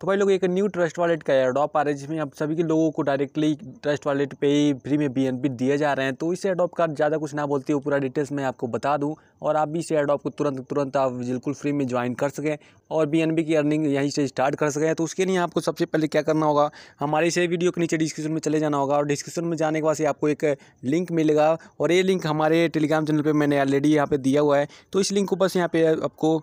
तो भाई लोग एक न्यू ट्रस्ट वॉलेट का एडॉप आ रहा है जिसमें आप सभी के लोगों को डायरेक्टली ट्रस्ट वॉलेट पे ही फ्री में बी दिए जा रहे हैं तो इसे एडॉप का ज़्यादा कुछ ना बोलते हो पूरा डिटेल्स मैं आपको बता दूँ और आप भी इसे एडॉप को तुरंत तुरंत आप बिल्कुल फ्री में ज्वाइन कर सकें और बी की अर्निंग यहीं से स्टार्ट कर सकें तो उसके लिए आपको सबसे पहले क्या करना होगा हमारे इसे वीडियो के नीचे डिस्क्रिप्शन में चले जाना होगा और डिस्क्रिप्शन में जाने के बाद आपको एक लिंक मिलेगा और ये लिंक हमारे टेलीग्राम चैनल पर मैंने ऑलरेडी यहाँ पर दिया हुआ है तो इस लिंक को बस यहाँ पर आपको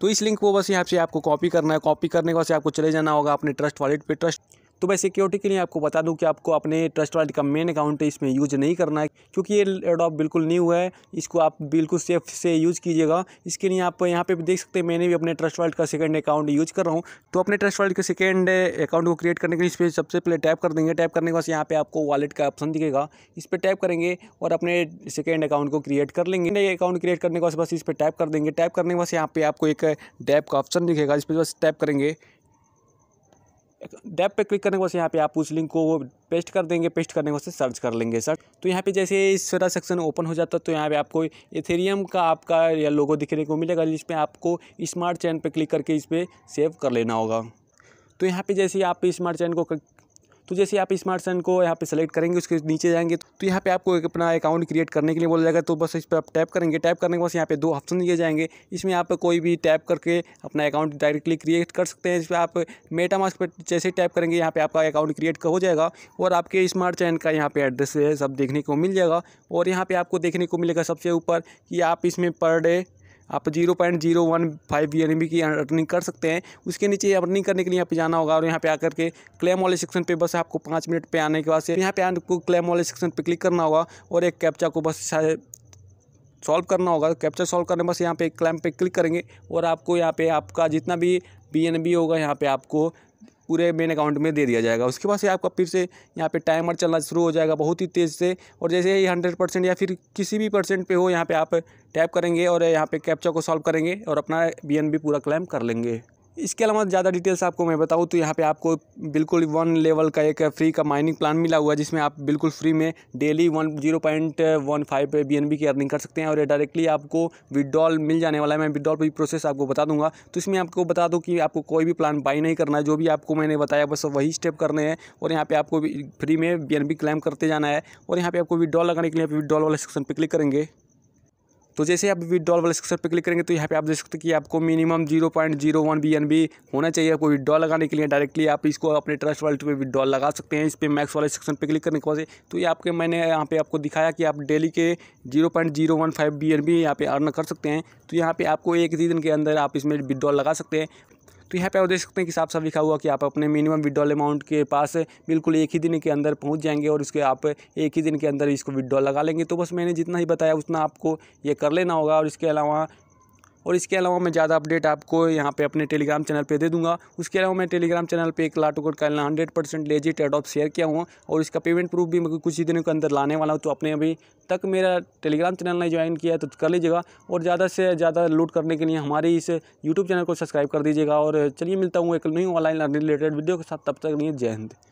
तो इस लिंक को बस यहाँ से आपको कॉपी करना है कॉपी करने के बाद आपको चले जाना होगा अपने ट्रस्ट वॉलेट पर ट्रस्ट तो मैं सिक्योरिटी के लिए आपको बता दूं कि आपको अपने ट्रस्ट वाले का मेन अकाउंट इसमें यूज नहीं करना है क्योंकि ये एडॉप बिल्कुल न्यू है इसको आप बिल्कुल सेफ से यूज़ कीजिएगा इसके लिए आप यहाँ पर देख सकते हैं मैंने भी अपने ट्रस्ट वाले का सेकेंड अकाउंट यूज कर रहा हूँ तो अपने ट्रस्ट वाले के सेकेंड अकाउंट को क्रिएट करने के लिए इस पर सबसे पहले टैप कर देंगे टैप करने के बाद यहाँ पर आपको वॉलेट का ऑप्शन दिखेगा इस पर टैप करेंगे और अपने सेकेंड अकाउंट को क्रिएट कर लेंगे नए अकाउंट क्रिएट करने के बाद बस इस पर टैप कर देंगे टैप करने के बाद यहाँ पे आपको एक टैप का ऑप्शन दिखेगा इस पर बस टैप करेंगे डैप पे क्लिक करने के बाद यहाँ पे आप उस लिंक को वो पेस्ट कर देंगे पेस्ट करने के बाद सर्च कर लेंगे सर तो यहाँ पे जैसे इस सारा सेक्शन ओपन हो जाता है तो यहाँ पे आपको इथेरियम का आपका या लोगो दिखने को मिलेगा जिसमें आपको स्मार्ट चैन पे क्लिक करके इस पर सेव कर लेना होगा तो यहाँ पे जैसे आप स्मार्ट चैन को तो जैसे आप स्मार्ट सन को यहाँ पे सेलेक्ट करेंगे उसके नीचे जाएंगे तो, तो यहाँ पे आपको एक अपना अकाउंट क्रिएट करने के लिए बोला जाएगा तो बस इस पर आप टैप करेंगे टैप करने के बाद यहाँ पे दो ऑप्शन दिए जाएंगे इसमें आप कोई भी टैप करके अपना अकाउंट डायरेक्टली क्रिएट कर सकते हैं जिस पर आप मेटा मास्क पर जैसे टैप करेंगे यहाँ पर आपका अकाउंट क्रिएट हो जाएगा और आपके स्मार्ट चैन का यहाँ पर एड्रेस है सब देखने को मिल जाएगा और यहाँ पर आपको देखने को मिलेगा सबसे ऊपर कि आप इसमें पर डे आप zero point zero one five N B की अर्निंग कर सकते हैं उसके नीचे अर्निंग करने के लिए यहाँ पे जाना होगा और यहाँ पे आकर के क्लेम वाले सेक्शन पे बस आपको पाँच मिनट पे आने के बाद से यहाँ पे आपको क्लेम वाले सेक्शन पे क्लिक करना होगा और एक कैप्चा को बस सॉल्व करना होगा कैप्चा सॉल्व करने बस यहाँ पे क्लेम पे क्लिक करेंगे और आपको यहाँ पे आपका जितना भी बी होगा यहाँ पे आपको पूरे मेन अकाउंट में दे दिया जाएगा उसके बाद से आपका फिर से यहाँ पे टाइमर चलना शुरू हो जाएगा बहुत ही तेज़ से और जैसे ही हंड्रेड परसेंट या फिर किसी भी परसेंट पे हो यहाँ पे आप टैप करेंगे और यहाँ पे कैप्चा को सॉल्व करेंगे और अपना बी पूरा क्लेम कर लेंगे इसके अलावा ज़्यादा डिटेल्स आपको मैं बताऊँ तो यहाँ पे आपको बिल्कुल वन लेवल का एक फ्री का माइनिंग प्लान मिला हुआ है जिसमें आप बिल्कुल फ्री में daily one zero point one five B N B की अर्निंग कर सकते हैं और ये डायरेक्टली आपको विड्रॉल मिल जाने वाला है मैं विड्रॉल पर भी प्रोसेस आपको बता दूंगा तो इसमें आपको बता दूँ कि आपको कोई भी प्लान बाई नहीं करना है जो भी आपको मैंने बताया बस वही स्टेप करने हैं और यहाँ पर आपको फ्री में बी क्लेम करते जाना है और यहाँ पर आपको विड्रॉल लगाने के लिए विड्रॉल वाले सेक्शन पर क्लिक करेंगे तो जैसे आप विदड्रॉल वाले सेक्शन पर क्लिक करेंगे तो यहाँ पे आप देख सकते हैं कि आपको minimum zero point zero one B N B होना चाहिए आपको विदड्रॉल लगाने के लिए डायरेक्टली आप इसको अपने ट्रस्ट वॉलेट पर विदड्रॉल लगा सकते हैं इस पर मैक्स वाले सेक्शन पर क्लिक करने के बाद तो ये आपके मैंने यहाँ पे आपको दिखाया कि आप डेली के zero point zero one five B N B यहाँ पे अर्न कर सकते हैं तो यहाँ पे आपको एक दिन के अंदर आप इसमें विदड्रॉल लगा सकते हैं तो यहाँ पे आप देख सकते हैं कि साफ साफ लिखा हुआ कि आप अपने मिनिमम विड्रॉल अमाउंट के पास बिल्कुल एक ही दिन के अंदर पहुँच जाएंगे और उसके आप एक ही दिन के अंदर इसको विड्रॉल लगा लेंगे तो बस मैंने जितना ही बताया उतना आपको ये कर लेना होगा और इसके अलावा और इसके अलावा मैं ज़्यादा अपडेट आपको यहाँ पे अपने टेलीग्राम चैनल पे दे दूंगा उसके अलावा मैं टेलीग्राम चैनल पे एक लाटो कोड का हंड्रेड परसेंट लेजिट एडॉप शेयर किया हुआ और इसका पेमेंट प्रूफ भी मैं कुछ ही दिनों के अंदर लाने वाला हूँ तो अपने अभी तक मेरा टेलीग्राम चैनल ने ज्वाइन किया तो कर लीजिएगा और ज़्यादा से ज़्यादा लूट करने के लिए हमारे इस यूट्यूब चैनल को सब्सक्राइब कर दीजिएगा और चलिए मिलता हूँ एक नई ऑनलाइन रिलेटेड वीडियो के साथ तब तक नहीं जय हिंद